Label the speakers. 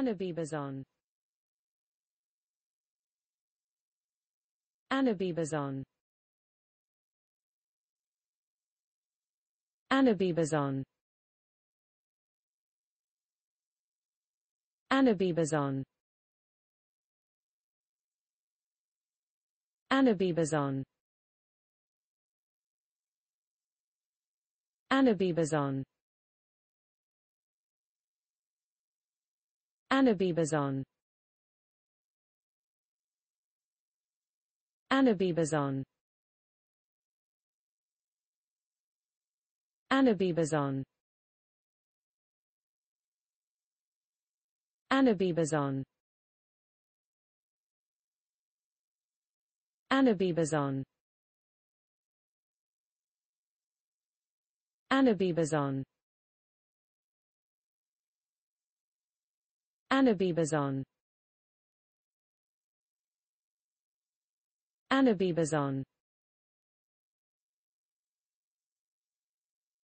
Speaker 1: Anabibazon Anabibazon Anabibazon Anabibazon Anabibazon Anabibazon Anabibazon Anabibazon Anabibazon Anabibazon Anabibazon Anabibazon Anabibazon
Speaker 2: Anabibazon